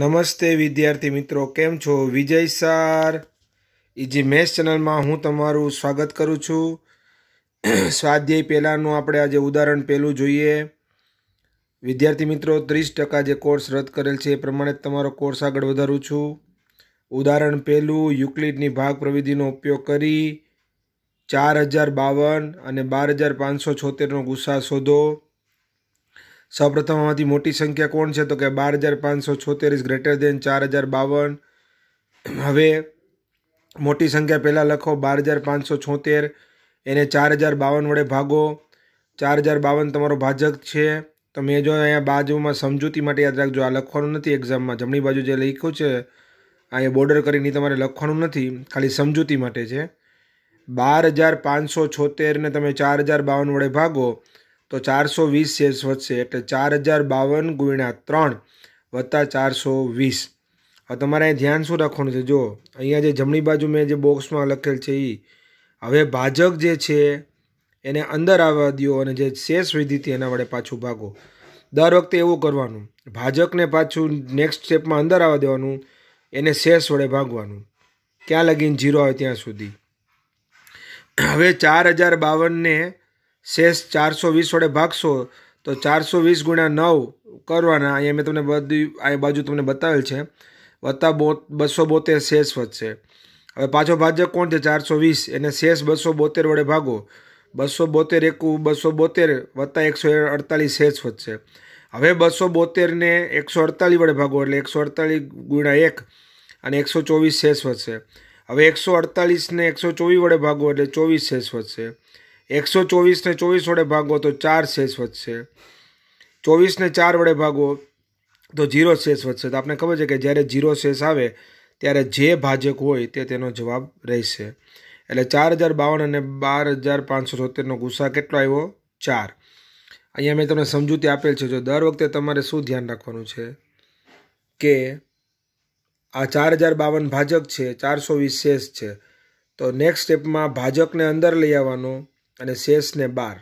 નમસ્તે વિદ્યાર્થી મિત્રો કેમ છો વિજય સાર ઈજી મેથ્સ ચેનલમાં હું તમારું સ્વાગત કરું છું સ્વાધ્યાય પહેલાંનું આપણે આજે ઉદાહરણ પહેલું જોઈએ વિદ્યાર્થી મિત્રો ત્રીસ ટકા જે કોર્સ રદ કરેલ છે એ પ્રમાણે તમારો કોર્સ આગળ વધારું છું ઉદાહરણ પહેલું યુક્લિડની ભાગ પ્રવિધિનો ઉપયોગ કરી ચાર હજાર બાવન અને બાર હજાર પાંચસો છોતેરનો ગુસ્સા શોધો સૌપ્રથમ આમાંથી મોટી સંખ્યા કોણ છે તો કે બાર હજાર પાંચસો છોતેર ઇઝ ગ્રેટર દેન ચાર હજાર બાવન હવે મોટી સંખ્યા પહેલાં લખો બાર હજાર પાંચસો છોતેર એને ચાર હજાર બાવન વડે ભાગો ચાર હજાર બાવન તમારો ભાજક છે તો મેં જો અહીંયા બાજુમાં સમજૂતી માટે યાદ રાખજો આ લખવાનું નથી એક્ઝામમાં જમણી બાજુ જે લખ્યું છે અહીંયા બોર્ડર કરીને તમારે લખવાનું નથી ખાલી સમજૂતી માટે છે બાર હજાર પાંચસો છોતેરને તમે ચાર હજાર બાવન વડે ભાગો તો ચારસો વીસ શેર્સ વધશે એટલે ચાર હજાર બાવન ગુણ્યા ત્રણ વત્તા ચારસો વીસ હવે તમારે અહીં ધ્યાન શું રાખવાનું છે જો અહીંયા જે જમણી બાજુ મેં જે બોક્સમાં લખેલ છે એ હવે ભાજક જે છે એને અંદર આવવા દો અને જે શેષ વિધિથી એના વડે પાછું ભાગો દર વખતે એવું કરવાનું ભાજકને પાછું નેક્સ્ટ સ્ટેપમાં અંદર આવવા દેવાનું એને શેષ વડે ભાગવાનું ક્યાં લગીને જીરો આવે ત્યાં સુધી હવે ચાર હજાર બાવનને શેષ ચારસો વીસ વડે ભાગશો તો ચારસો વીસ ગુણ્યા નવ કરવાના અહીંયા મેં તમને બધી આ બાજુ તમને બતાવેલ છે વત્તા બો બસો બોતેર શેષ વધશે હવે પાછો ભાજક કોણ છે ચારસો વીસ એને શેષ બસો બોતેર વડે ભાગો બસો બોતેર એકુ બસો બોતેર વત્તા એકસો અડતાલીસ શેષ વધશે હવે બસો બોતેરને એકસો અડતાલીસ વડે ભાગો એટલે એકસો અડતાલીસ ગુણ્યા એક અને એકસો ચોવીસ શેષ વધશે હવે એકસો અડતાલીસને એકસો ચોવીસ વડે ભાગો એટલે ચોવીસ શેષ વધશે એકસો ચોવીસને ચોવીસ વડે ભાગો તો ચાર શેષ વધશે ચોવીસને ચાર વડે ભાગો તો ઝીરો શેષ વધશે તો આપણે ખબર છે કે જ્યારે ઝીરો શેષ આવે ત્યારે જે ભાજક હોય તે તેનો જવાબ રહેશે એટલે ચાર હજાર બાવન અને બાર હજાર પાંચસો છોતેરનો ગુસ્સા કેટલો આવ્યો ચાર અહીંયા મેં તમને સમજૂતી આપેલ છે જો દર વખતે તમારે શું ધ્યાન રાખવાનું છે કે આ ચાર હજાર બાવન ભાજક છે ચારસો વીસ શેષ છે તો નેક્સ્ટ સ્ટેપમાં ભાજકને અંદર લઈ આવવાનો અને શેષને બાર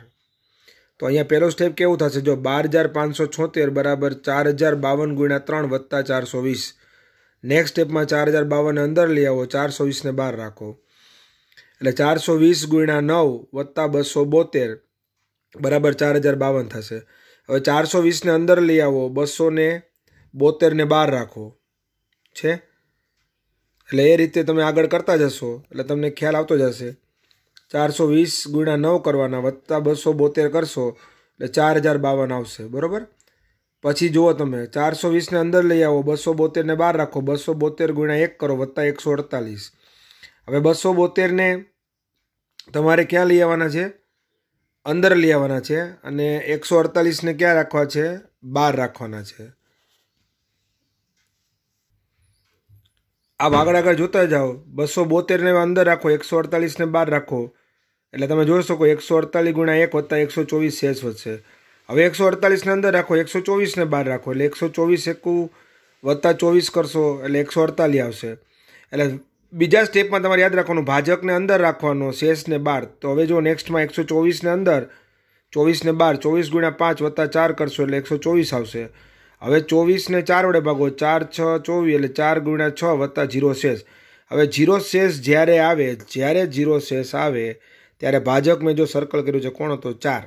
તો અહીંયા પહેલો સ્ટેપ કેવો થશે જો બાર હજાર પાંચસો છોતેર બરાબર ચાર હજાર બાવન ગુણ્યા ત્રણ વત્તા ચારસો વીસ નેક્સ્ટ સ્ટેપમાં ચાર હજાર બાવન અંદર લઈ આવો ચારસો વીસને બહાર રાખો એટલે ચારસો વીસ ગુણ્યા નવ વત્તા બસો બોતેર બરાબર ચાર હજાર બાવન થશે હવે ચારસો વીસને અંદર લઈ આવો બસોને બોતેરને બહાર રાખો છે એટલે એ રીતે તમે આગળ કરતા જશો એટલે તમને ખ્યાલ આવતો જશે ચારસો વીસ ગુણ્યા નવ કરવાના વત્તા બસો બોતેર કરશો એટલે ચાર હજાર બાવન આવશે બરાબર પછી જુઓ તમે ચારસો વીસને અંદર લઈ આવો બસો બોતેરને બહાર રાખો બસો બોતેર ગુણ્યા એક કરો વત્તા એકસો અડતાલીસ હવે બસો બોતેરને તમારે ક્યાં લઈ આવવાના છે અંદર લઈ આવવાના છે અને એકસો અડતાલીસને ક્યાં રાખવા છે બહાર રાખવાના છે આ આગળ આગળ જોતા જાઓ બસો બોતેરને અંદર રાખો એકસો અડતાલીસને બહાર રાખો એટલે તમે જોઈ શકો એકસો અડતાલીસ ગુણ્યા એક વત્તા એકસો ચોવીસ શેષ વધશે હવે એકસો અડતાલીસને અંદર રાખો એકસો ચોવીસને બહાર રાખો એટલે એકસો ચોવીસ એકું વત્તા ચોવીસ કરશો એટલે એકસો અડતાલીસ આવશે એટલે બીજા સ્ટેપમાં તમારે યાદ રાખવાનું ભાજકને અંદર રાખવાનો શેષને બાર તો હવે જો નેક્સ્ટમાં એકસો ચોવીસને અંદર ચોવીસને બાર ચોવીસ ગુણ્યા પાંચ વત્તા ચાર કરશો એટલે એકસો ચોવીસ આવશે હવે ચોવીસને ચાર વડે ભાગો ચાર છ ચોવીસ એટલે ચાર ગુણ્યા છ વત્તા જીરો શેષ હવે જીરો શેષ જ્યારે આવે જ્યારે જીરો શેષ આવે ત્યારે ભાજક મેં જો સર્કલ કર્યું છે કોણ હતો ચાર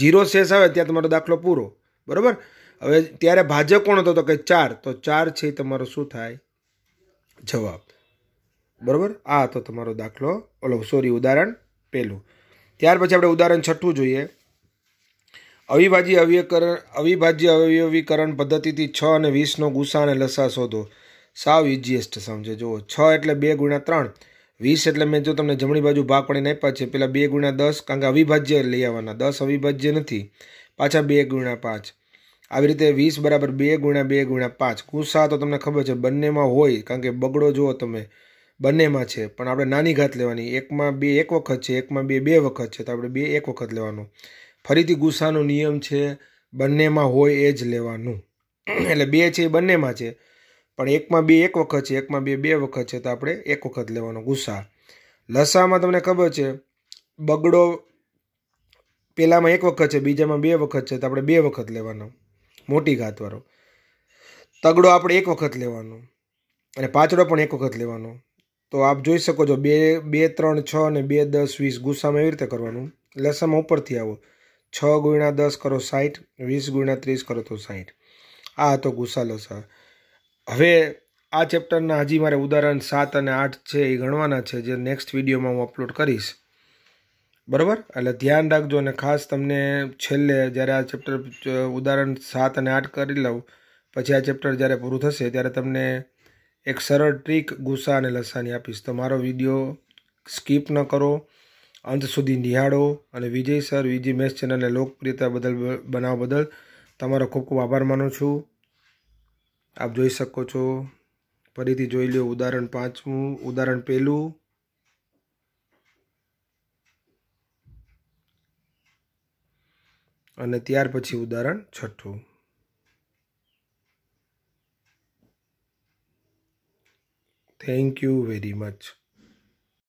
જીરો શેષ આવે ત્યાં તમારો દાખલો પૂરો બરાબર હવે ત્યારે ભાજક કોણ હતો તો કે ચાર તો ચાર છે તમારો શું થાય જવાબ બરાબર આ હતો તમારો દાખલો ઓલો સોરી ઉદાહરણ પહેલું ત્યાર પછી આપણે ઉદાહરણ છઠ્ઠું જોઈએ અવિભાજ્ય અવ્યકરણ અવિભાજ્ય અવયવીકરણ પદ્ધતિથી છ અને વીસનો ગુસ્સા અને લસા શોધો સાવ ઇઝીએસ્ટ સમજે જુઓ છ એટલે બે ગુણ્યા ત્રણ વીસ એટલે મેં જો તમને જમણી બાજુ ભાગ પડીને આપ્યા છે પહેલાં બે ગુણ્યા દસ કારણ કે અવિભાજ્ય લઈ આવવાના દસ અવિભાજ્ય નથી પાછા બે ગુણ્યા પાંચ આવી રીતે વીસ બરાબર બે ગુણ્યા બે ગુણ્યા પાંચ ગુસ્સા તો તમને ખબર છે બંનેમાં હોય કારણ કે બગડો જુઓ તમે બંનેમાં છે પણ આપણે નાની ઘાત લેવાની એકમાં બે એક વખત છે એકમાં બે બે વખત છે તો આપણે બે એક વખત લેવાનું ફરીથી ગુસ્સાનો નિયમ છે બંનેમાં હોય એ જ લેવાનું એટલે બે છે એ બંનેમાં છે પણ એકમાં બે એક વખત છે એકમાં બે બે વખત છે તો આપણે એક વખત લેવાનો ગુસા લસામાં તમને ખબર છે બગડો પહેલામાં એક વખત છે બીજામાં બે વખત છે તો આપણે બે વખત લેવાનો મોટી ઘાતવાળો તગડો આપણે એક વખત લેવાનો અને પાછળો પણ એક વખત લેવાનો તો આપ જોઈ શકો છો બે બે ત્રણ છ અને બે દસ વીસ ગુસ્સામાં એવી રીતે કરવાનું લસામાં ઉપરથી આવો છ ગુણ્યા દસ કરો સાઠ વીસ ગુણ્યા ત્રીસ કરો તો સાઠ આ હતો ગુસ્સા લસા હવે આ ચેપ્ટરના હજી મારે ઉદાહરણ સાત અને આઠ છે એ ગણવાના છે જે નેક્સ્ટ વિડીયોમાં હું અપલોડ કરીશ બરાબર એટલે ધ્યાન રાખજો અને ખાસ તમને છેલ્લે જ્યારે આ ચેપ્ટર ઉદાહરણ સાત અને આઠ કરી લઉં પછી આ ચેપ્ટર જ્યારે પૂરું થશે ત્યારે તમને એક સરળ ટ્રીક ગુસ્સા અને લસાની આપીશ તો મારો વિડીયો સ્કીપ ન કરો અંત સુધી નિહાળો અને વિજય સર વિજી મેસ ચેનલને લોકપ્રિયતા બદલ બનાવ બદલ તમારો ખૂબ ખૂબ આભાર માનું છું આપ જોઈ શકો છો ફરીથી જોઈ લો ઉદાહરણ પાંચમું ઉદાહરણ પહેલું અને ત્યાર પછી ઉદાહરણ છઠ્ઠું થેન્ક યુ વેરી મચ